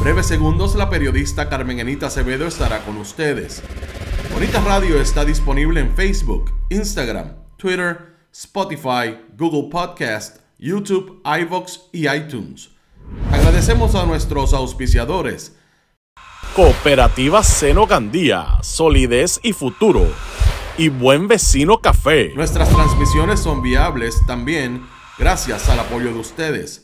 breves segundos la periodista Carmen Anita Acevedo estará con ustedes. Bonita Radio está disponible en Facebook, Instagram, Twitter, Spotify, Google Podcast, YouTube, iVox y iTunes. Agradecemos a nuestros auspiciadores. Cooperativa Seno Gandía, Solidez y Futuro. Y Buen Vecino Café. Nuestras transmisiones son viables también gracias al apoyo de ustedes.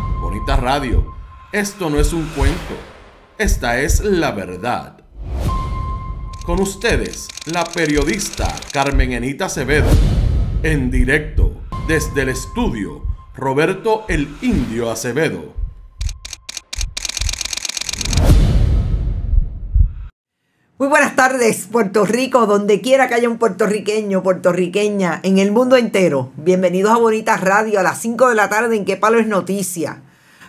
Bonita Radio, esto no es un cuento, esta es la verdad. Con ustedes, la periodista Carmen Enita Acevedo, en directo desde el estudio Roberto el Indio Acevedo. Muy buenas tardes, Puerto Rico, donde quiera que haya un puertorriqueño, puertorriqueña, en el mundo entero. Bienvenidos a Bonita Radio a las 5 de la tarde en Que Palo es Noticia.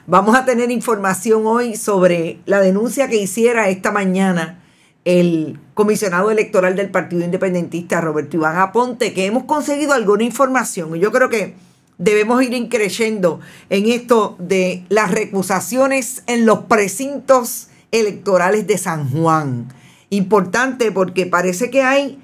Vamos a tener información hoy sobre la denuncia que hiciera esta mañana el comisionado electoral del Partido Independentista, Roberto Iván Aponte, que hemos conseguido alguna información. Y yo creo que debemos ir increyendo en esto de las recusaciones en los precintos electorales de San Juan. Importante porque parece que hay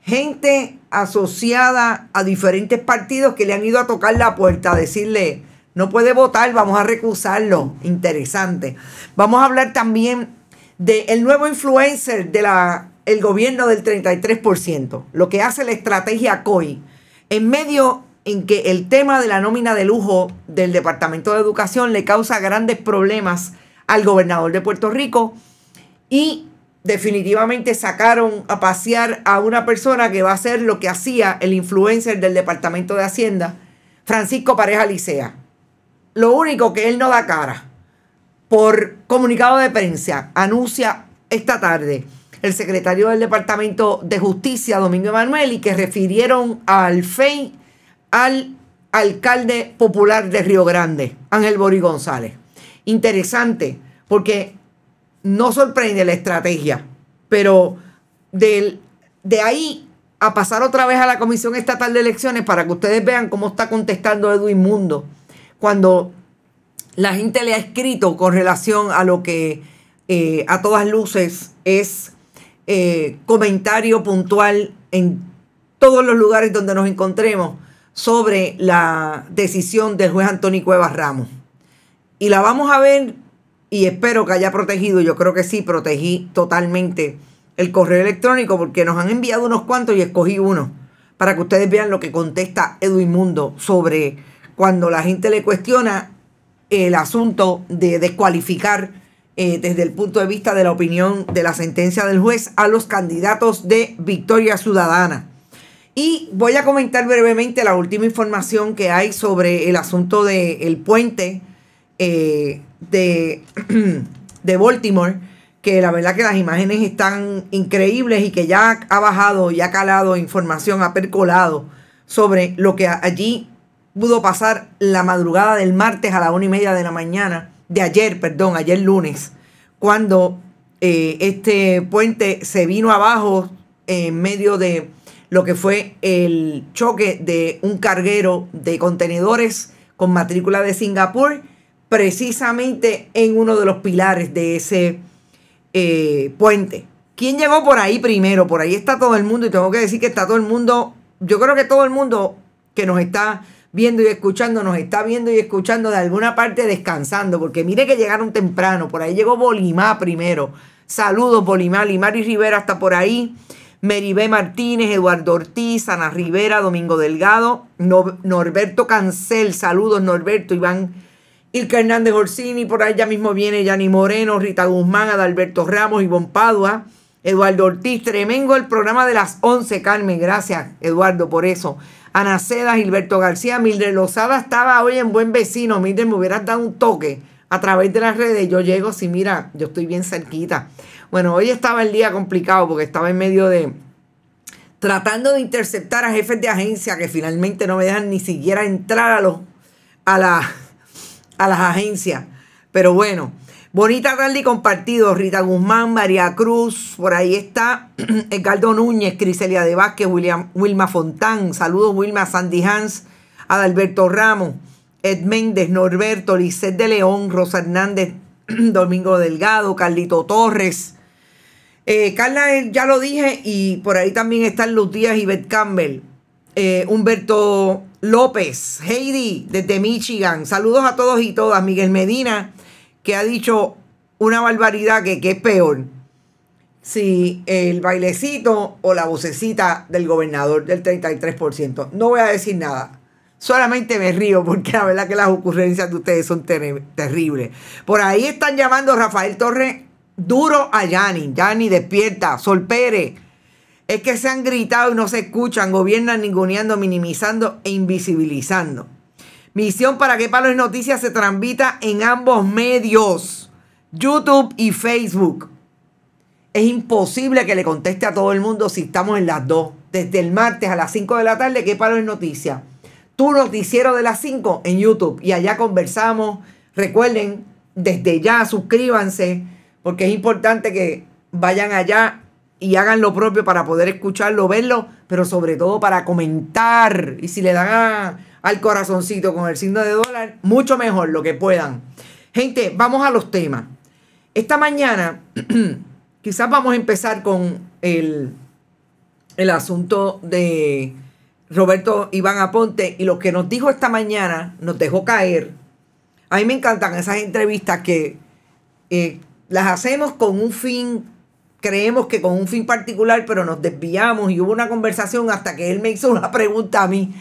gente asociada a diferentes partidos que le han ido a tocar la puerta, a decirle, no puede votar, vamos a recusarlo. Interesante. Vamos a hablar también del nuevo influencer del gobierno del 33%, lo que hace la estrategia COI. En medio en que el tema de la nómina de lujo del Departamento de Educación le causa grandes problemas al gobernador de Puerto Rico y definitivamente sacaron a pasear a una persona que va a hacer lo que hacía el influencer del Departamento de Hacienda, Francisco Pareja Licea. Lo único que él no da cara por comunicado de prensa, anuncia esta tarde el secretario del Departamento de Justicia, Domingo Emanuel, y que refirieron al FEI al alcalde popular de Río Grande, Ángel Bori González. Interesante, porque no sorprende la estrategia, pero de ahí a pasar otra vez a la Comisión Estatal de Elecciones para que ustedes vean cómo está contestando Edwin Mundo cuando la gente le ha escrito con relación a lo que eh, a todas luces es eh, comentario puntual en todos los lugares donde nos encontremos sobre la decisión del juez Antonio Cuevas Ramos. Y la vamos a ver y espero que haya protegido, yo creo que sí, protegí totalmente el correo electrónico porque nos han enviado unos cuantos y escogí uno para que ustedes vean lo que contesta Edwin Mundo sobre cuando la gente le cuestiona el asunto de descualificar eh, desde el punto de vista de la opinión de la sentencia del juez a los candidatos de Victoria Ciudadana. Y voy a comentar brevemente la última información que hay sobre el asunto del puente eh, de, de Baltimore, que la verdad que las imágenes están increíbles y que ya ha bajado, y ha calado información, ha percolado sobre lo que allí pudo pasar la madrugada del martes a la una y media de la mañana, de ayer, perdón, ayer lunes, cuando eh, este puente se vino abajo en medio de lo que fue el choque de un carguero de contenedores con matrícula de Singapur, precisamente en uno de los pilares de ese eh, puente. ¿Quién llegó por ahí primero? Por ahí está todo el mundo y tengo que decir que está todo el mundo, yo creo que todo el mundo que nos está viendo y escuchando, nos está viendo y escuchando de alguna parte descansando, porque mire que llegaron temprano, por ahí llegó Bolimá primero. Saludos Bolimá, Limari Rivera hasta por ahí. Meribé Martínez, Eduardo Ortiz, Ana Rivera, Domingo Delgado, Norberto Cancel, saludos Norberto, Iván Ilka Hernández Orsini, por ahí ya mismo viene Yani Moreno, Rita Guzmán, Adalberto Ramos, Ivonne Padua, Eduardo Ortiz, tremendo el programa de las 11, Carmen, gracias Eduardo por eso. Ana Seda, Gilberto García, Mildred Lozada estaba hoy en buen vecino. Mildred, me hubieras dado un toque a través de las redes. Yo llego, si mira, yo estoy bien cerquita. Bueno, hoy estaba el día complicado porque estaba en medio de tratando de interceptar a jefes de agencia que finalmente no me dejan ni siquiera entrar a la, a las agencias. Pero bueno, Bonita tarde y compartido. Rita Guzmán, María Cruz, por ahí está. Edgardo Núñez, Criselia de Vázquez, Wilma Fontán. Saludos, Wilma Sandy Hans, Adalberto Ramos, Ed Méndez, Norberto, Lisset de León, Rosa Hernández, Domingo Delgado, Carlito Torres. Eh, Carla, eh, ya lo dije, y por ahí también están Luz y Beth Campbell. Eh, Humberto López, Heidi, desde Michigan. Saludos a todos y todas. Miguel Medina que ha dicho una barbaridad que, es peor si el bailecito o la vocecita del gobernador del 33%. No voy a decir nada. Solamente me río porque la verdad que las ocurrencias de ustedes son terribles. Por ahí están llamando a Rafael Torres duro a Yanni. Yanni, despierta. solpere Es que se han gritado y no se escuchan. Gobiernan ninguneando, minimizando e invisibilizando. Misión para que Palos Noticias se transmita en ambos medios, YouTube y Facebook. Es imposible que le conteste a todo el mundo si estamos en las dos. Desde el martes a las 5 de la tarde, que Palos Noticias. Tu noticiero de las 5 en YouTube. Y allá conversamos. Recuerden, desde ya suscríbanse, porque es importante que vayan allá y hagan lo propio para poder escucharlo, verlo, pero sobre todo para comentar. Y si le dan a al corazoncito con el signo de dólar, mucho mejor lo que puedan. Gente, vamos a los temas. Esta mañana quizás vamos a empezar con el, el asunto de Roberto Iván Aponte y lo que nos dijo esta mañana nos dejó caer. A mí me encantan esas entrevistas que eh, las hacemos con un fin, creemos que con un fin particular, pero nos desviamos y hubo una conversación hasta que él me hizo una pregunta a mí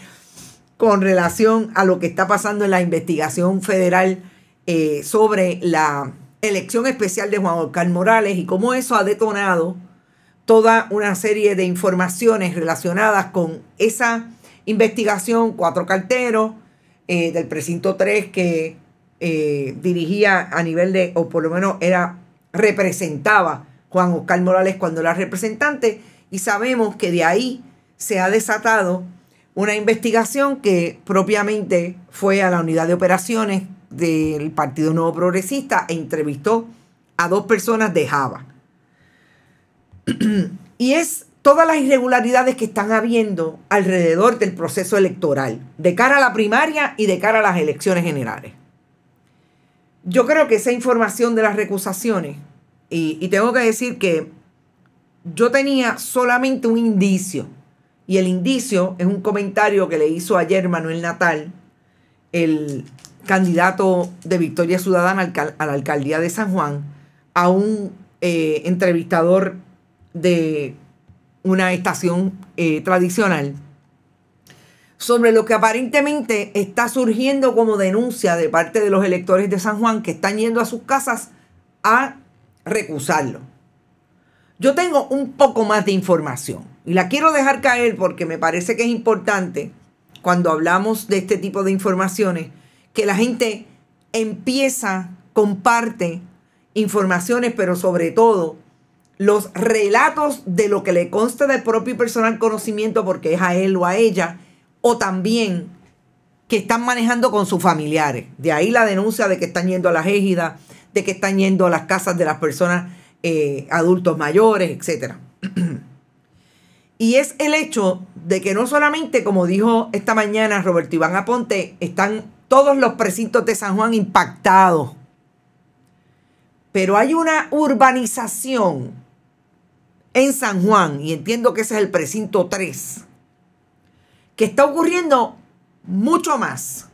con relación a lo que está pasando en la investigación federal eh, sobre la elección especial de Juan Oscar Morales y cómo eso ha detonado toda una serie de informaciones relacionadas con esa investigación, cuatro carteros eh, del precinto 3 que eh, dirigía a nivel de, o por lo menos era, representaba Juan Oscar Morales cuando era representante, y sabemos que de ahí se ha desatado una investigación que propiamente fue a la unidad de operaciones del Partido Nuevo Progresista e entrevistó a dos personas de Java. y es todas las irregularidades que están habiendo alrededor del proceso electoral, de cara a la primaria y de cara a las elecciones generales. Yo creo que esa información de las recusaciones, y, y tengo que decir que yo tenía solamente un indicio y el indicio es un comentario que le hizo ayer Manuel Natal, el candidato de Victoria Ciudadana a la alcaldía de San Juan, a un eh, entrevistador de una estación eh, tradicional sobre lo que aparentemente está surgiendo como denuncia de parte de los electores de San Juan que están yendo a sus casas a recusarlo. Yo tengo un poco más de información y la quiero dejar caer porque me parece que es importante cuando hablamos de este tipo de informaciones, que la gente empieza, comparte informaciones, pero sobre todo los relatos de lo que le consta del propio personal conocimiento porque es a él o a ella, o también que están manejando con sus familiares. De ahí la denuncia de que están yendo a las égidas, de que están yendo a las casas de las personas eh, adultos mayores, etcétera. Y es el hecho de que no solamente, como dijo esta mañana Roberto Iván Aponte, están todos los precintos de San Juan impactados, pero hay una urbanización en San Juan, y entiendo que ese es el precinto 3, que está ocurriendo mucho más.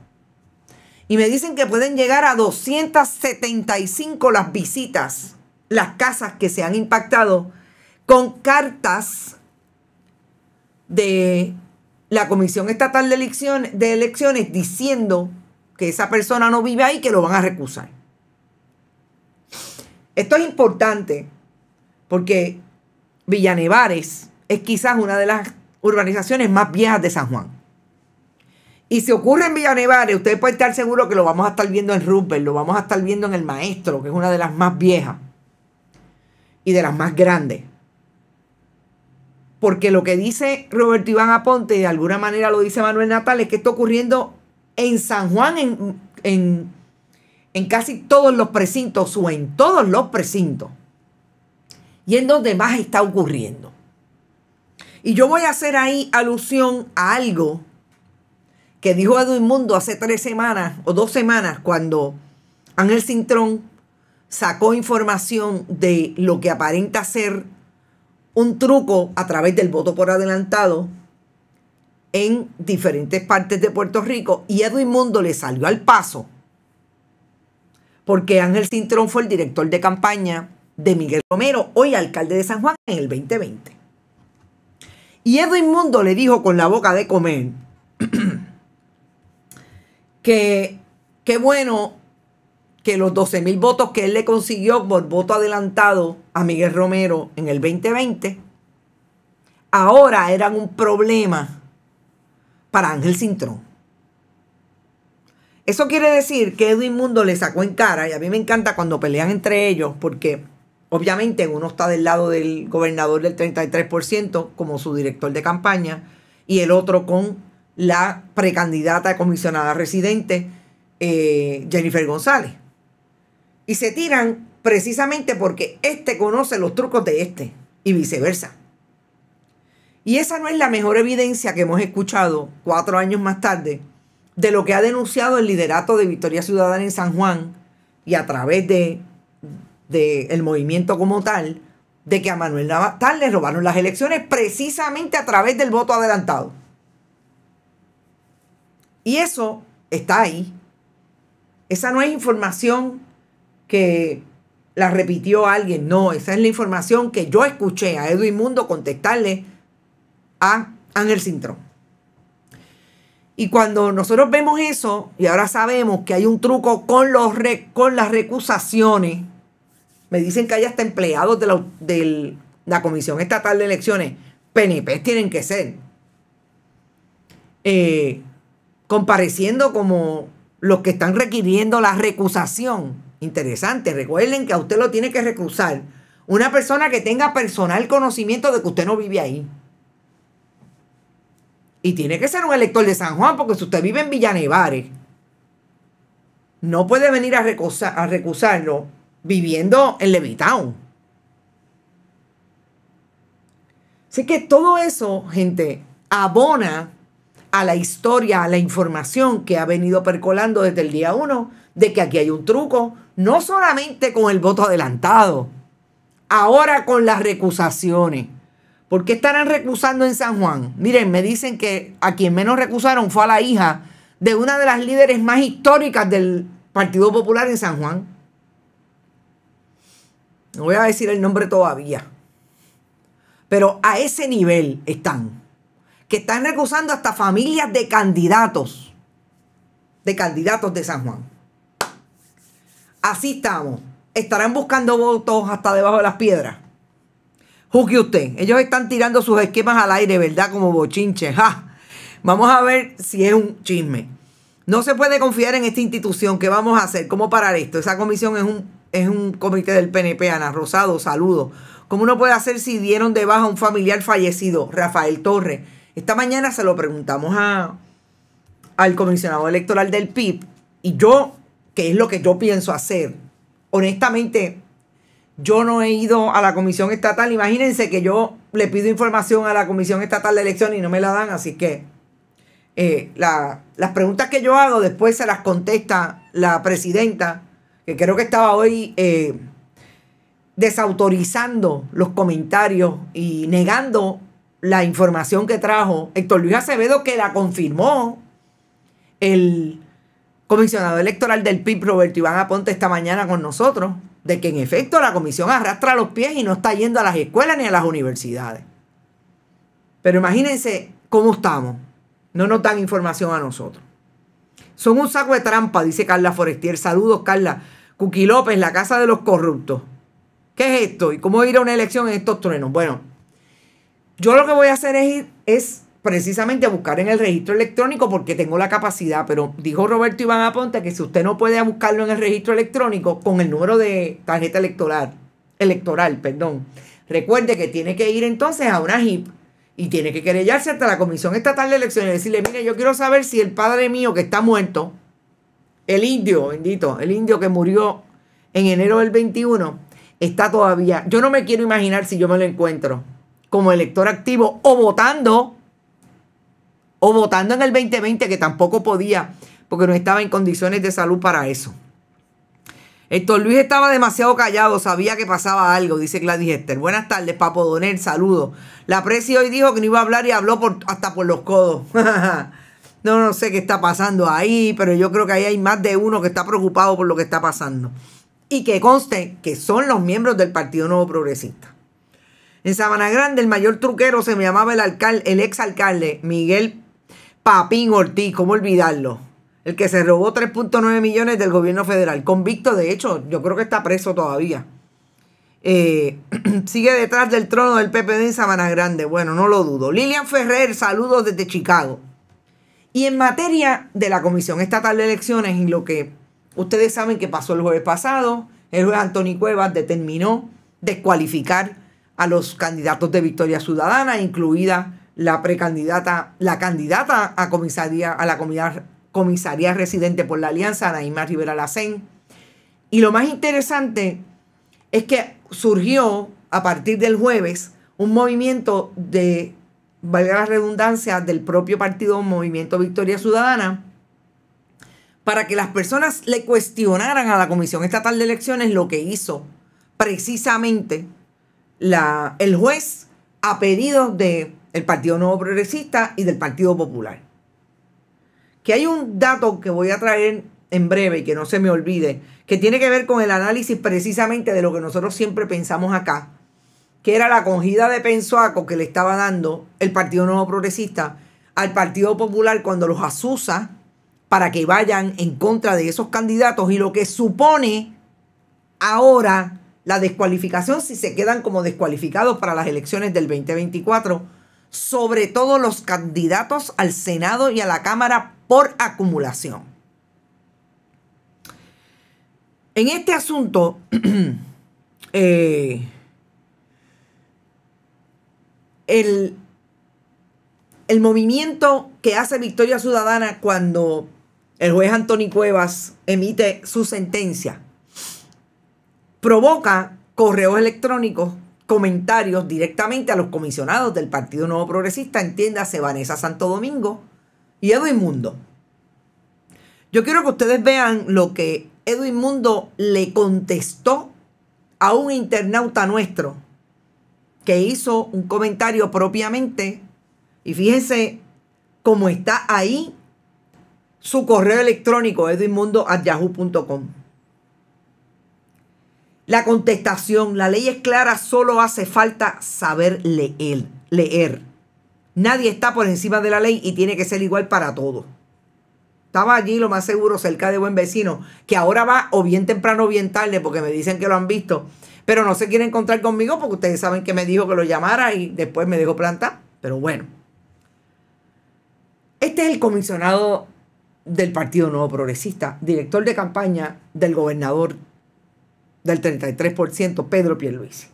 Y me dicen que pueden llegar a 275 las visitas, las casas que se han impactado, con cartas de la Comisión Estatal de Elecciones, diciendo que esa persona no vive ahí, que lo van a recusar. Esto es importante porque Villanevares es quizás una de las urbanizaciones más viejas de San Juan. Y si ocurre en Villanevares, ustedes pueden estar seguros que lo vamos a estar viendo en Rupert, lo vamos a estar viendo en El Maestro, que es una de las más viejas y de las más grandes. Porque lo que dice Roberto Iván Aponte, de alguna manera lo dice Manuel Natal, es que está ocurriendo en San Juan, en, en, en casi todos los precintos o en todos los precintos. Y en donde más está ocurriendo. Y yo voy a hacer ahí alusión a algo que dijo Edwin Mundo hace tres semanas o dos semanas cuando Ángel Cintrón sacó información de lo que aparenta ser un truco a través del voto por adelantado en diferentes partes de Puerto Rico y Edwin Mundo le salió al paso porque Ángel Cintrón fue el director de campaña de Miguel Romero, hoy alcalde de San Juan en el 2020. Y Edwin Mundo le dijo con la boca de comer que, que bueno, que los 12.000 votos que él le consiguió por voto adelantado a Miguel Romero en el 2020, ahora eran un problema para Ángel Cintrón. Eso quiere decir que Edwin Mundo le sacó en cara, y a mí me encanta cuando pelean entre ellos, porque obviamente uno está del lado del gobernador del 33% como su director de campaña, y el otro con la precandidata comisionada residente, eh, Jennifer González. Y se tiran precisamente porque este conoce los trucos de este y viceversa. Y esa no es la mejor evidencia que hemos escuchado cuatro años más tarde de lo que ha denunciado el liderato de Victoria Ciudadana en San Juan y a través de, de el movimiento como tal, de que a Manuel Navarro le robaron las elecciones precisamente a través del voto adelantado. Y eso está ahí. Esa no es información que la repitió alguien. No, esa es la información que yo escuché a Edwin Mundo contestarle a Ángel Cintrón. Y cuando nosotros vemos eso, y ahora sabemos que hay un truco con, los con las recusaciones, me dicen que hay hasta empleados de la, de la Comisión Estatal de Elecciones, PNP tienen que ser, eh, compareciendo como los que están requiriendo la recusación Interesante, recuerden que a usted lo tiene que recusar una persona que tenga personal conocimiento de que usted no vive ahí. Y tiene que ser un elector de San Juan, porque si usted vive en Villanevares, no puede venir a, recusar, a recusarlo viviendo en Levitown. Así que todo eso, gente, abona a la historia, a la información que ha venido percolando desde el día uno, de que aquí hay un truco, no solamente con el voto adelantado, ahora con las recusaciones. ¿Por qué estarán recusando en San Juan? Miren, me dicen que a quien menos recusaron fue a la hija de una de las líderes más históricas del Partido Popular en San Juan. No voy a decir el nombre todavía. Pero a ese nivel están. Que están recusando hasta familias de candidatos. De candidatos de San Juan. Así estamos. Estarán buscando votos hasta debajo de las piedras. Juzgue usted. Ellos están tirando sus esquemas al aire, ¿verdad? Como bochinche. Vamos a ver si es un chisme. No se puede confiar en esta institución. ¿Qué vamos a hacer? ¿Cómo parar esto? Esa comisión es un, es un comité del PNP. Ana Rosado, saludos. ¿Cómo uno puede hacer si dieron de baja a un familiar fallecido? Rafael Torres. Esta mañana se lo preguntamos al comisionado electoral del PIB y yo que es lo que yo pienso hacer. Honestamente, yo no he ido a la comisión estatal. Imagínense que yo le pido información a la comisión estatal de elección y no me la dan, así que eh, las preguntas que yo hago después se las contesta la presidenta, que creo que estaba hoy eh, desautorizando los comentarios y negando la información que trajo Héctor Luis Acevedo, que la confirmó el comisionado electoral del PIB, Roberto Iván Aponte, esta mañana con nosotros, de que en efecto la comisión arrastra los pies y no está yendo a las escuelas ni a las universidades. Pero imagínense cómo estamos. No nos dan información a nosotros. Son un saco de trampa, dice Carla Forestier. Saludos, Carla. Cuqui López, la casa de los corruptos. ¿Qué es esto? ¿Y cómo ir a una elección en estos truenos? Bueno, yo lo que voy a hacer es, ir, es precisamente a buscar en el registro electrónico porque tengo la capacidad, pero dijo Roberto Iván Aponte que si usted no puede buscarlo en el registro electrónico con el número de tarjeta electoral, electoral, perdón. Recuerde que tiene que ir entonces a una HIP y tiene que querellarse hasta la Comisión Estatal de Elecciones y decirle, mire, yo quiero saber si el padre mío que está muerto, el indio, bendito, el indio que murió en enero del 21, está todavía. Yo no me quiero imaginar si yo me lo encuentro como elector activo o votando o votando en el 2020 que tampoco podía porque no estaba en condiciones de salud para eso. Héctor Luis estaba demasiado callado, sabía que pasaba algo, dice Gladys Hester. Buenas tardes, Papo Donel, saludo. La presi hoy dijo que no iba a hablar y habló hasta por los codos. no, no sé qué está pasando ahí, pero yo creo que ahí hay más de uno que está preocupado por lo que está pasando. Y que conste que son los miembros del Partido Nuevo Progresista. En Sabana Grande, el mayor truquero se me llamaba el, alcalde, el ex alcalde Miguel Papín Ortiz, ¿cómo olvidarlo? El que se robó 3.9 millones del gobierno federal, convicto de hecho, yo creo que está preso todavía. Eh, sigue detrás del trono del PPD en Sabana Grande, bueno, no lo dudo. Lilian Ferrer, saludos desde Chicago. Y en materia de la Comisión Estatal de Elecciones, y lo que ustedes saben que pasó el jueves pasado, el juez Antonio Cuevas determinó descualificar a los candidatos de Victoria Ciudadana, incluida la precandidata, la candidata a comisaría, a la comisaría, residente por la Alianza, Naima Rivera Lacén. Y lo más interesante es que surgió a partir del jueves un movimiento de, valga la redundancia, del propio partido Movimiento Victoria Ciudadana, para que las personas le cuestionaran a la Comisión Estatal de Elecciones lo que hizo precisamente el juez a pedido de el Partido Nuevo Progresista y del Partido Popular. Que hay un dato que voy a traer en breve y que no se me olvide, que tiene que ver con el análisis precisamente de lo que nosotros siempre pensamos acá, que era la cogida de pensuaco que le estaba dando el Partido Nuevo Progresista al Partido Popular cuando los asusa para que vayan en contra de esos candidatos y lo que supone ahora la descualificación si se quedan como descualificados para las elecciones del 2024 sobre todo los candidatos al Senado y a la Cámara por acumulación. En este asunto, eh, el, el movimiento que hace Victoria Ciudadana cuando el juez Anthony Cuevas emite su sentencia provoca correos electrónicos comentarios directamente a los comisionados del Partido Nuevo Progresista, entiéndase Vanessa Santo Domingo y Edwin Mundo. Yo quiero que ustedes vean lo que Edwin Mundo le contestó a un internauta nuestro que hizo un comentario propiamente y fíjense cómo está ahí su correo electrónico edwinmundo.yahoo.com. La contestación, la ley es clara, solo hace falta saber leer. leer. Nadie está por encima de la ley y tiene que ser igual para todos. Estaba allí lo más seguro cerca de buen vecino, que ahora va o bien temprano o bien tarde, porque me dicen que lo han visto, pero no se quiere encontrar conmigo porque ustedes saben que me dijo que lo llamara y después me dejó plantar. Pero bueno, este es el comisionado del Partido Nuevo Progresista, director de campaña del gobernador del 33%, Pedro Pierluisi.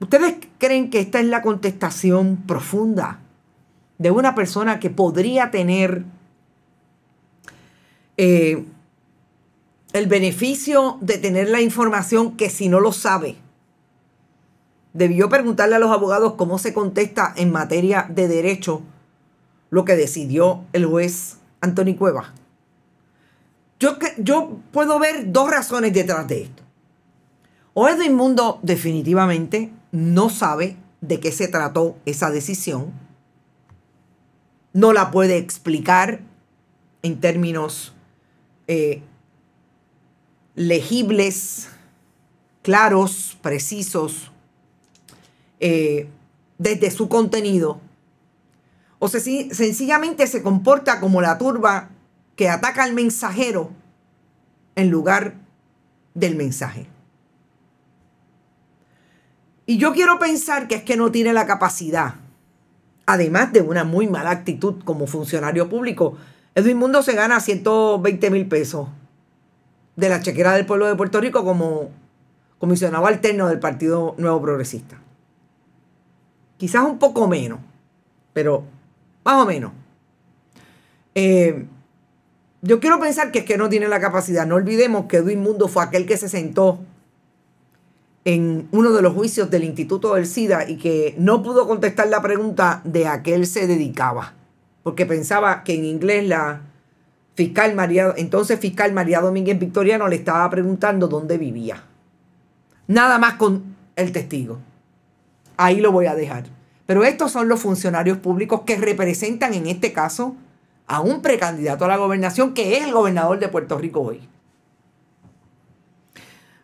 ¿Ustedes creen que esta es la contestación profunda de una persona que podría tener eh, el beneficio de tener la información que si no lo sabe? Debió preguntarle a los abogados cómo se contesta en materia de derecho lo que decidió el juez Anthony Cueva. Yo, puedo ver dos razones detrás de esto. O Edwin Mundo definitivamente no sabe de qué se trató esa decisión. No la puede explicar en términos eh, legibles, claros, precisos, eh, desde su contenido. O sencillamente se comporta como la turba que ataca al mensajero en lugar del mensaje. Y yo quiero pensar que es que no tiene la capacidad, además de una muy mala actitud como funcionario público. Edwin Mundo se gana 120 mil pesos de la chequera del pueblo de Puerto Rico como comisionado alterno del Partido Nuevo Progresista. Quizás un poco menos, pero más o menos. Eh, yo quiero pensar que es que no tiene la capacidad. No olvidemos que Edwin Mundo fue aquel que se sentó en uno de los juicios del Instituto del SIDA y que no pudo contestar la pregunta de a qué él se dedicaba, porque pensaba que en inglés la fiscal María, entonces fiscal María Domínguez Victoriano le estaba preguntando dónde vivía. Nada más con el testigo. Ahí lo voy a dejar. Pero estos son los funcionarios públicos que representan en este caso a un precandidato a la gobernación que es el gobernador de Puerto Rico hoy.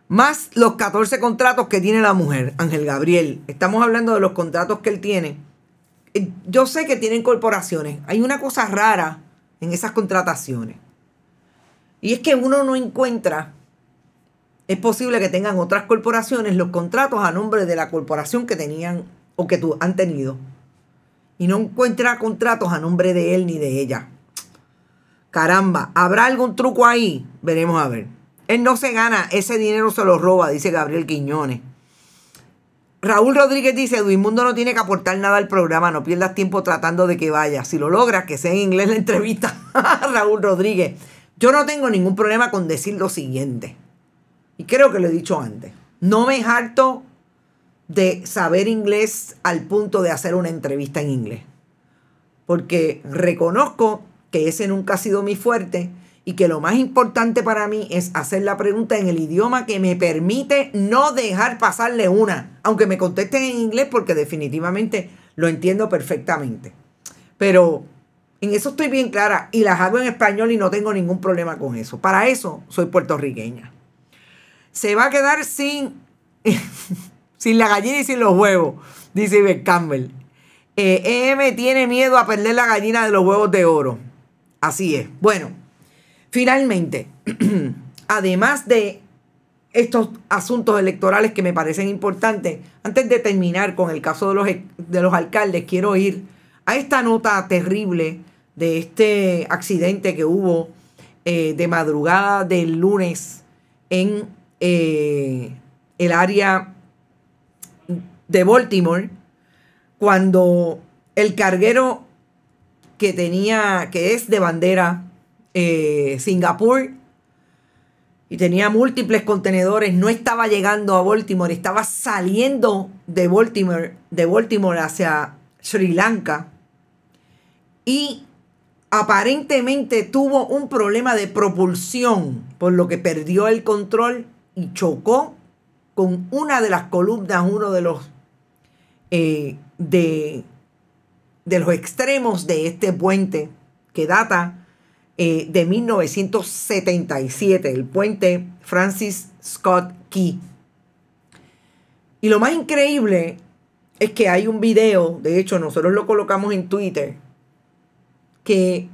Más los 14 contratos que tiene la mujer, Ángel Gabriel. Estamos hablando de los contratos que él tiene. Eh, yo sé que tienen corporaciones. Hay una cosa rara en esas contrataciones. Y es que uno no encuentra, es posible que tengan otras corporaciones los contratos a nombre de la corporación que tenían o que han tenido y no encuentra contratos a nombre de él ni de ella. Caramba, ¿habrá algún truco ahí? Veremos a ver. Él no se gana, ese dinero se lo roba, dice Gabriel Quiñones. Raúl Rodríguez dice, Duimundo no tiene que aportar nada al programa, no pierdas tiempo tratando de que vaya. Si lo logras, que sea en inglés la entrevista. Raúl Rodríguez, yo no tengo ningún problema con decir lo siguiente. Y creo que lo he dicho antes. No me harto de saber inglés al punto de hacer una entrevista en inglés. Porque reconozco que ese nunca ha sido mi fuerte y que lo más importante para mí es hacer la pregunta en el idioma que me permite no dejar pasarle una, aunque me contesten en inglés porque definitivamente lo entiendo perfectamente. Pero en eso estoy bien clara y las hago en español y no tengo ningún problema con eso. Para eso soy puertorriqueña. Se va a quedar sin... Sin la gallina y sin los huevos, dice Ben Campbell. EM tiene miedo a perder la gallina de los huevos de oro. Así es. Bueno, finalmente, además de estos asuntos electorales que me parecen importantes, antes de terminar con el caso de los, e, de los alcaldes, quiero ir a esta nota terrible de este accidente que hubo eh, de madrugada del lunes en eh, el área de Baltimore, cuando el carguero que tenía, que es de bandera eh, Singapur, y tenía múltiples contenedores, no estaba llegando a Baltimore, estaba saliendo de de Baltimore hacia Sri Lanka. Y aparentemente tuvo un problema de propulsión, por lo que perdió el control y chocó con una de las columnas, uno de los eh, de, los extremos de este puente que data eh, de 1977, el puente Francis Scott Key. Y lo más increíble es que hay un video, de hecho nosotros lo colocamos en Twitter, que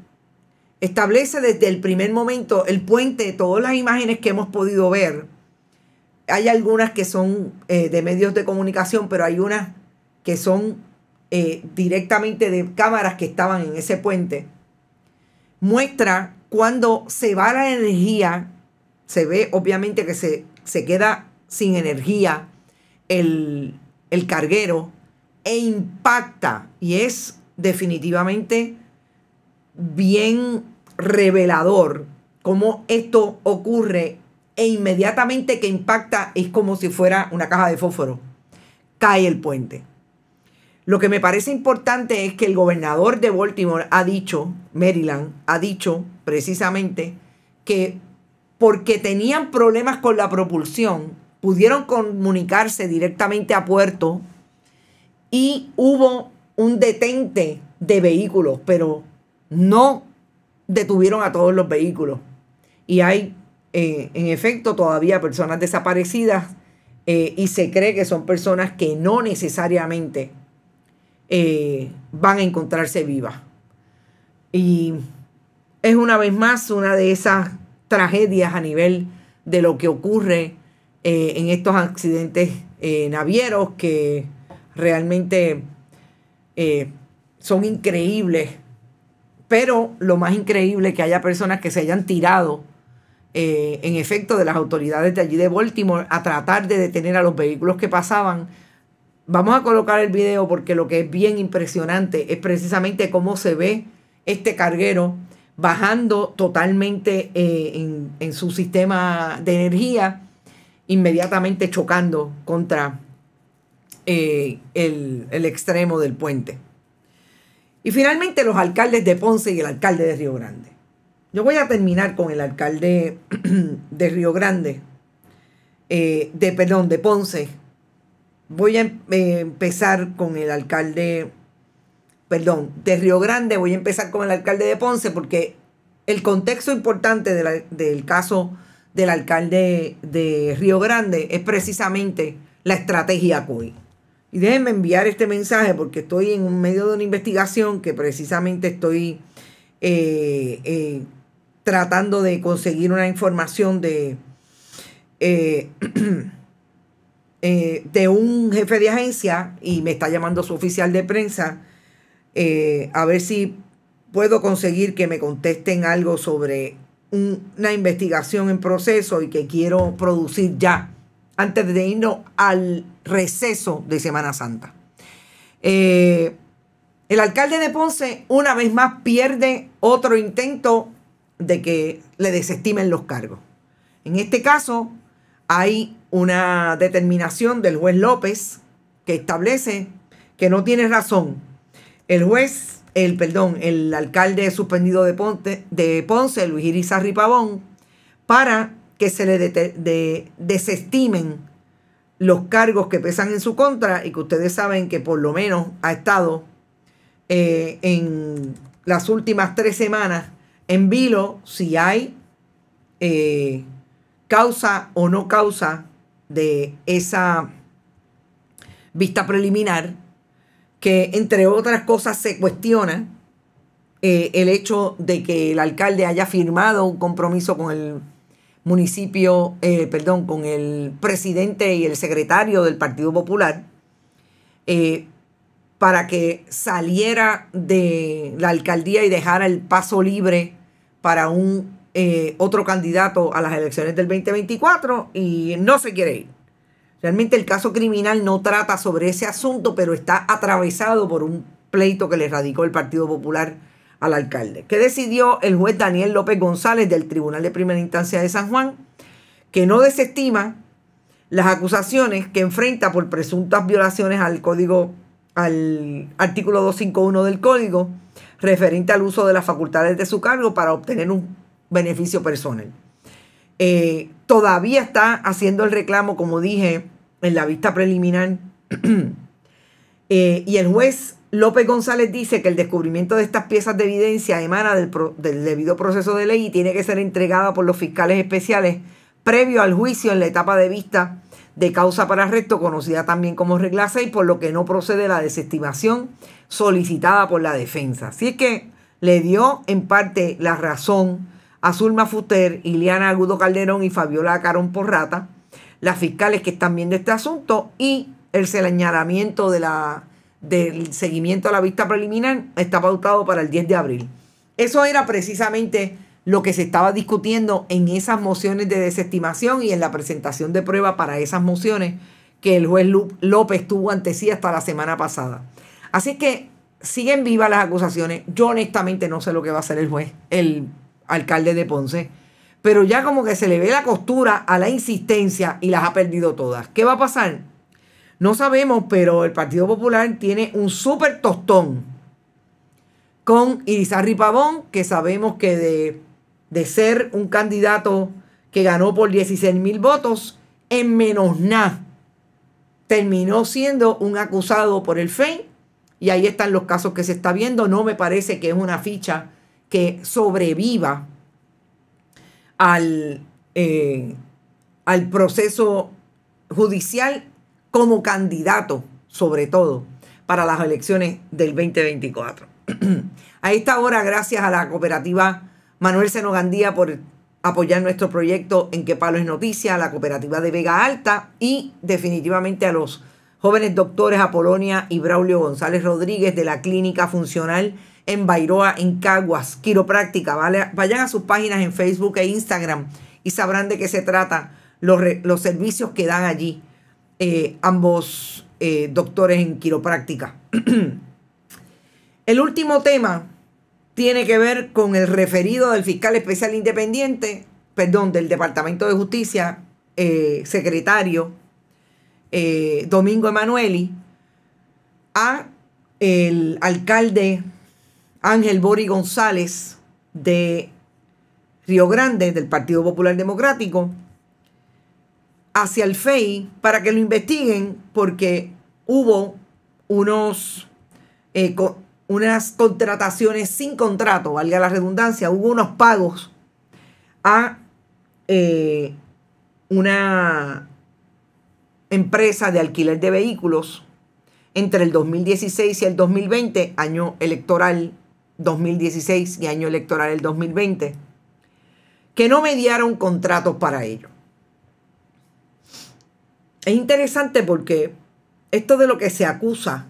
establece desde el primer momento el puente, todas las imágenes que hemos podido ver. Hay algunas que son eh, de medios de comunicación, pero hay unas que son eh, directamente de cámaras que estaban en ese puente, muestra cuando se va la energía, se ve obviamente que se, queda sin energía el, el carguero e impacta y es definitivamente bien revelador cómo esto ocurre e inmediatamente que impacta es como si fuera una caja de fósforo. Cae el puente. Lo que me parece importante es que el gobernador de Baltimore ha dicho, Maryland, ha dicho precisamente que porque tenían problemas con la propulsión, pudieron comunicarse directamente a puerto y hubo un detente de vehículos, pero no detuvieron a todos los vehículos. Y hay, eh, en efecto, todavía personas desaparecidas eh, y se cree que son personas que no necesariamente eh, van a encontrarse vivas. Y es una vez más una de esas tragedias a nivel de lo que ocurre eh, en estos accidentes eh, navieros que realmente son increíbles. Pero lo más increíble es que haya personas que se hayan tirado en efecto de las autoridades de allí de Baltimore a tratar de detener a los vehículos que pasaban Vamos a colocar el video porque lo que es bien impresionante es precisamente cómo se ve este carguero bajando totalmente eh, en, su sistema de energía, inmediatamente chocando contra eh, el, extremo del puente. Y finalmente los alcaldes de Ponce y el alcalde de Río Grande. Yo voy a terminar con el alcalde de Río Grande, eh, de, perdón, de Ponce, Voy a em, eh, empezar con el alcalde, perdón, de Río Grande, voy a empezar con el alcalde de Ponce, porque el contexto importante del caso del alcalde de Río Grande es precisamente la estrategia COI. Y déjenme enviar este mensaje porque estoy en un medio de una investigación que precisamente estoy eh, eh, tratando de conseguir una información de... Eh, de un jefe de agencia y me está llamando su oficial de prensa eh, a ver si puedo conseguir que me contesten algo sobre una investigación en proceso y que quiero producir ya, antes de irnos al receso de Semana Santa. Eh, el alcalde de Ponce una vez más pierde otro intento de que le desestimen los cargos. En este caso hay una determinación del juez López que establece que no tiene razón. El juez, el perdón, el alcalde suspendido de, de Ponce, Luis Irizarri Pavón, para que se le desestimen los cargos que pesan en su contra y que ustedes saben que por lo menos ha estado eh, en las últimas tres semanas en vilo si hay eh, causa o no causa de esa vista preliminar, que entre otras cosas se cuestiona eh, el hecho de que el alcalde haya firmado un compromiso con el municipio, eh, perdón, con el presidente y el secretario del Partido Popular, eh, para que saliera de la alcaldía y dejara el paso libre para un eh, otro candidato a las elecciones del 2024 y no se quiere ir. Realmente el caso criminal no trata sobre ese asunto, pero está atravesado por un pleito que le radicó el Partido Popular al alcalde. que decidió el juez Daniel López González del Tribunal de Primera Instancia de San Juan? Que no desestima las acusaciones que enfrenta por presuntas violaciones al código, al artículo 251 del código, referente al uso de las facultades de su cargo para obtener un beneficio personal. Eh, todavía está haciendo el reclamo, como dije, en la vista preliminar. Eh, y el juez López González dice que el descubrimiento de estas piezas de evidencia emana del, debido proceso de ley y tiene que ser entregada por los fiscales especiales previo al juicio en la etapa de vista de causa para arresto, conocida también como regla 6, por lo que no procede la desestimación solicitada por la defensa. Así es que le dio en parte la razón Azulma Futer, Ileana Agudo Calderón y Fabiola Carón Porrata, las fiscales que están viendo este asunto y el señalamiento de la, del seguimiento a la vista preliminar está pautado para el 10 de abril. Eso era precisamente lo que se estaba discutiendo en esas mociones de desestimación y en la presentación de prueba para esas mociones que el juez López tuvo ante sí hasta la semana pasada. Así que siguen vivas las acusaciones. Yo honestamente no sé lo que va a hacer el juez, alcalde de Ponce. Pero ya como que se le ve la costura a la insistencia y las ha perdido todas. ¿Qué va a pasar? No sabemos, pero el Partido Popular tiene un súper tostón con Irizarry Pavón, que sabemos que de, de ser un candidato que ganó por 16 mil votos, en menos nada terminó siendo un acusado por el FEI y ahí están los casos que se está viendo. No me parece que es una ficha que sobreviva al, eh, al proceso judicial como candidato, sobre todo, para las elecciones del 2024. a esta hora, gracias a la cooperativa Manuel Senogandía por apoyar nuestro proyecto En Que palo es noticia, a la cooperativa de Vega Alta y definitivamente a los jóvenes doctores Apolonia y Braulio González Rodríguez de la Clínica Funcional en Bairoa, en Caguas, quiropráctica. Vayan a sus páginas en Facebook e Instagram y sabrán de qué se trata los, servicios que dan allí eh, ambos eh, doctores en quiropráctica. el último tema tiene que ver con el referido del fiscal especial independiente, perdón, del Departamento de Justicia, eh, secretario Domingo Emanueli, a el alcalde Ángel Bori González de Río Grande, del Partido Popular Democrático, hacia el FEI para que lo investiguen porque hubo unos, eh, unas contrataciones sin contrato, valga la redundancia, hubo unos pagos a eh, una empresa de alquiler de vehículos entre el 2016 y el 2020, año electoral 2016 y año electoral el 2020, que no mediaron contratos para ello. Es interesante porque esto de lo que se acusa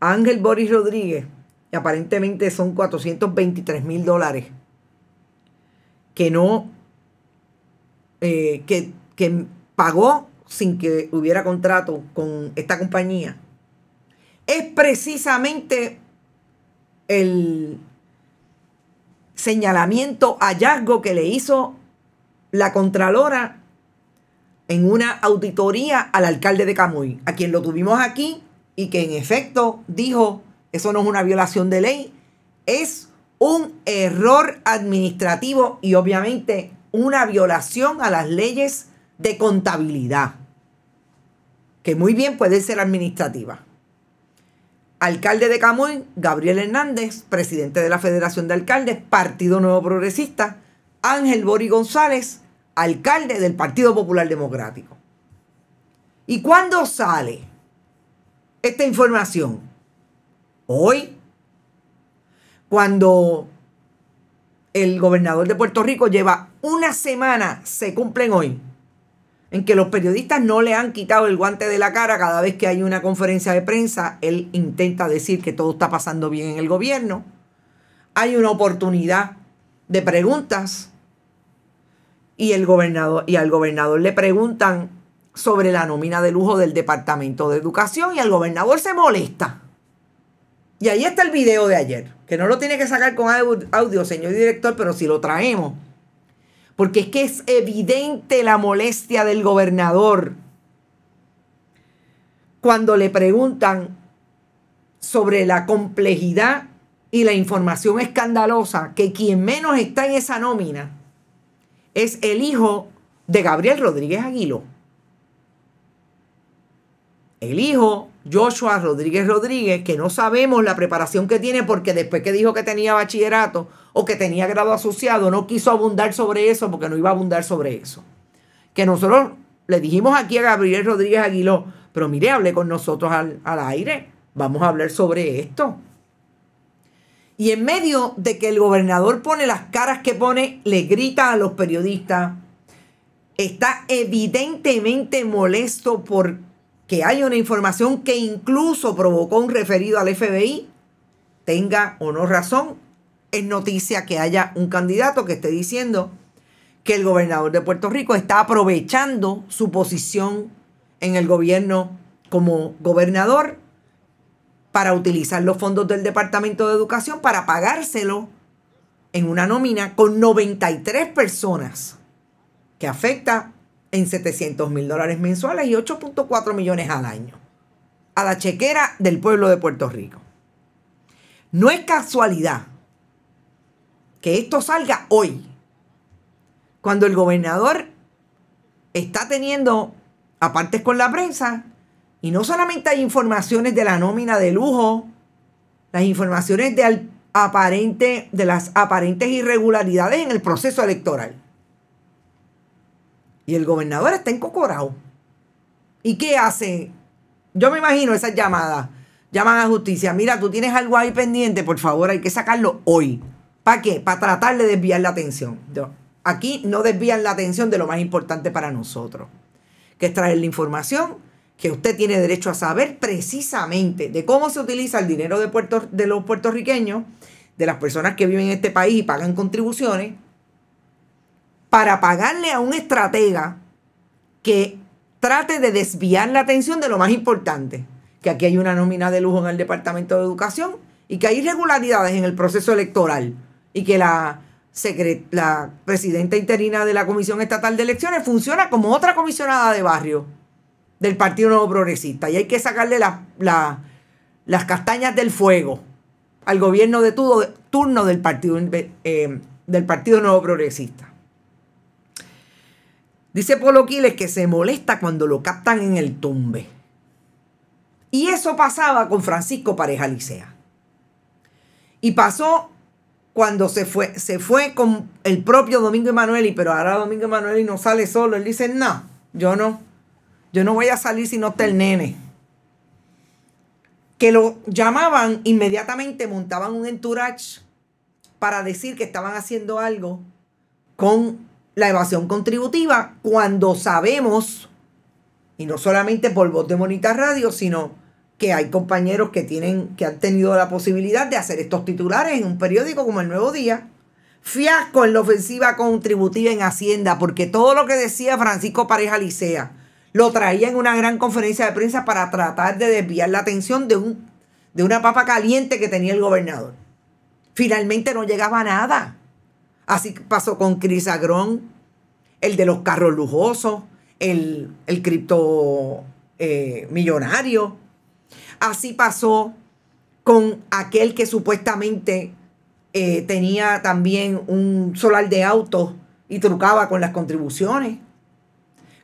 a Ángel Boris Rodríguez, y aparentemente son 423 mil dólares, que no, eh, que, que pagó sin que hubiera contrato con esta compañía, es precisamente el señalamiento, hallazgo que le hizo la Contralora en una auditoría al alcalde de Camuy, a quien lo tuvimos aquí y que en efecto dijo, eso no es una violación de ley, es un error administrativo y obviamente una violación a las leyes de contabilidad, que muy bien puede ser administrativa. Alcalde de Camuy, Gabriel Hernández, presidente de la Federación de Alcaldes, Partido Nuevo Progresista, Ángel Bori González, alcalde del Partido Popular Democrático. ¿Y cuándo sale esta información? Hoy, cuando el gobernador de Puerto Rico lleva una semana, se cumplen hoy en que los periodistas no le han quitado el guante de la cara cada vez que hay una conferencia de prensa, él intenta decir que todo está pasando bien en el gobierno. Hay una oportunidad de preguntas y el gobernador y al gobernador le preguntan sobre la nómina de lujo del Departamento de Educación y al gobernador se molesta. Y ahí está el video de ayer, que no lo tiene que sacar con audio, señor director, pero si lo traemos porque es que es evidente la molestia del gobernador cuando le preguntan sobre la complejidad y la información escandalosa que quien menos está en esa nómina es el hijo de Gabriel Rodríguez Aguiló el hijo Joshua Rodríguez Rodríguez, que no sabemos la preparación que tiene porque después que dijo que tenía bachillerato o que tenía grado asociado, no quiso abundar sobre eso porque no iba a abundar sobre eso. Que nosotros le dijimos aquí a Gabriel Rodríguez Aguiló, pero mire, hable con nosotros al, al aire, vamos a hablar sobre esto. Y en medio de que el gobernador pone las caras que pone, le grita a los periodistas, está evidentemente molesto por que haya una información que incluso provocó un referido al FBI, tenga o no razón, es noticia que haya un candidato que esté diciendo que el gobernador de Puerto Rico está aprovechando su posición en el gobierno como gobernador para utilizar los fondos del Departamento de Educación para pagárselo en una nómina con 93 personas que afecta en 700 mil dólares mensuales y 8.4 millones al año a la chequera del pueblo de Puerto Rico. No es casualidad que esto salga hoy, cuando el gobernador está teniendo apartes con la prensa y no solamente hay informaciones de la nómina de lujo, las informaciones de, aparente, de las aparentes irregularidades en el proceso electoral. Y el gobernador está encocorado. ¿Y qué hace? Yo me imagino esas llamadas. Llaman a justicia. Mira, tú tienes algo ahí pendiente, por favor, hay que sacarlo hoy. ¿Para qué? Para tratar de desviar la atención. Aquí no desvían la atención de lo más importante para nosotros, que es traer la información que usted tiene derecho a saber precisamente de cómo se utiliza el dinero de, de los puertorriqueños, de las personas que viven en este país y pagan contribuciones, para pagarle a un estratega que trate de desviar la atención de lo más importante, que aquí hay una nómina de lujo en el Departamento de Educación y que hay irregularidades en el proceso electoral y que la, presidenta interina de la Comisión Estatal de Elecciones funciona como otra comisionada de barrio del Partido Nuevo Progresista y hay que sacarle las castañas del fuego al gobierno de turno del Partido, eh, del partido Nuevo Progresista. Dice Polo que se molesta cuando lo captan en el tumbe. Y eso pasaba con Francisco Pareja Licea. Y pasó cuando se fue, se fue con el propio Domingo y pero ahora Domingo Emanuel no sale solo. Él dice, no, yo no. Yo no voy a salir si no está el nene. Que lo llamaban, inmediatamente montaban un entourage para decir que estaban haciendo algo con la evasión contributiva cuando sabemos, y no solamente por voz de Monita Radio, sino que hay compañeros que, tienen, que han tenido la posibilidad de hacer estos titulares en un periódico como El Nuevo Día. Fiasco en la ofensiva contributiva en Hacienda, porque todo lo que decía Francisco Pareja Licea lo traía en una gran conferencia de prensa para tratar de desviar la atención de, un, de una papa caliente que tenía el gobernador. Finalmente no llegaba a nada. Así pasó con Chris Agrón, el de los carros lujosos, el, el cripto eh, millonario. Así pasó con aquel que supuestamente eh, tenía también un solar de autos y trucaba con las contribuciones.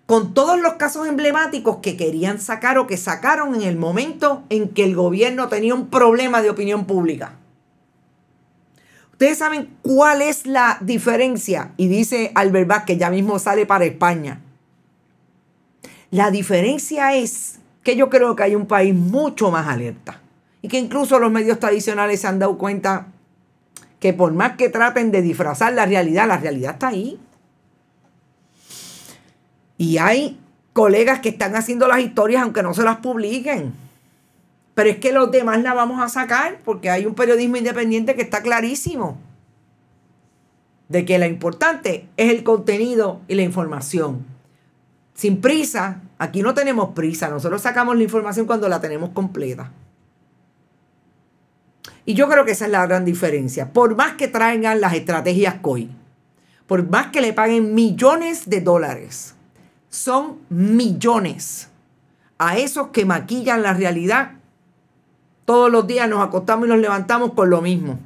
Con todos los casos emblemáticos que querían sacar o que sacaron en el momento en que el gobierno tenía un problema de opinión pública. Ustedes saben cuál es la diferencia. Y dice Albert que ya mismo sale para España. La diferencia es que yo creo que hay un país mucho más alerta. Y que incluso los medios tradicionales se han dado cuenta que por más que traten de disfrazar la realidad, la realidad está ahí. Y hay colegas que están haciendo las historias aunque no se las publiquen. Pero es que los demás la vamos a sacar porque hay un periodismo independiente que está clarísimo de que lo importante es el contenido y la información. Sin prisa, aquí no tenemos prisa, nosotros sacamos la información cuando la tenemos completa. Y yo creo que esa es la gran diferencia. Por más que traigan las estrategias COI, por más que le paguen millones de dólares, son millones a esos que maquillan la realidad todos los días nos acostamos y nos levantamos con lo mismo.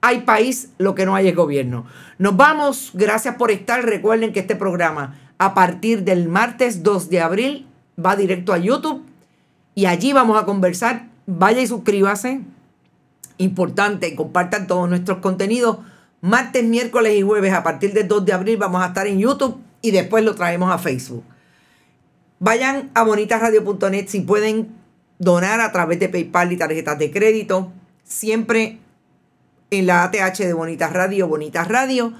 Hay país, lo que no hay es gobierno. Nos vamos, gracias por estar. Recuerden que este programa a partir del martes 2 de abril va directo a YouTube y allí vamos a conversar. Vaya y suscríbase. Importante, compartan todos nuestros contenidos. Martes, miércoles y jueves a partir del 2 de abril vamos a estar en YouTube y después lo traemos a Facebook. Vayan a bonitasradio.net si pueden donar a través de PayPal y tarjetas de crédito, siempre en la ATH de Bonitas Radio, Bonitas Radio.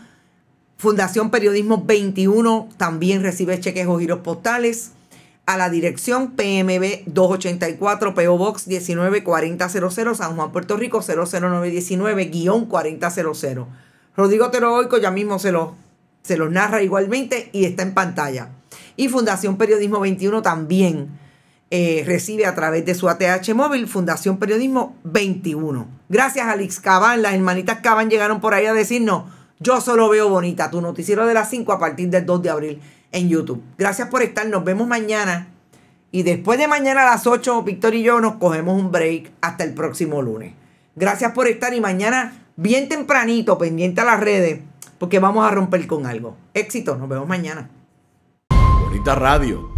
Fundación Periodismo 21 también recibe cheques o giros postales a la dirección PMB 284 PO Box 194000 San Juan, Puerto Rico 00919-4000. Rodrigo Teroico ya mismo se los, se los narra igualmente y está en pantalla. Y Fundación Periodismo 21 también eh, recibe a través de su ATH móvil, Fundación Periodismo 21. Gracias, Alex Caban. Las hermanitas Caban llegaron por ahí a decirnos, yo solo veo bonita tu noticiero de las 5 a partir del 2 de abril en YouTube. Gracias por estar, nos vemos mañana. Y después de mañana a las 8, Víctor y yo nos cogemos un break hasta el próximo lunes. Gracias por estar y mañana bien tempranito, pendiente a las redes, porque vamos a romper con algo. Éxito, nos vemos mañana. Bonita radio.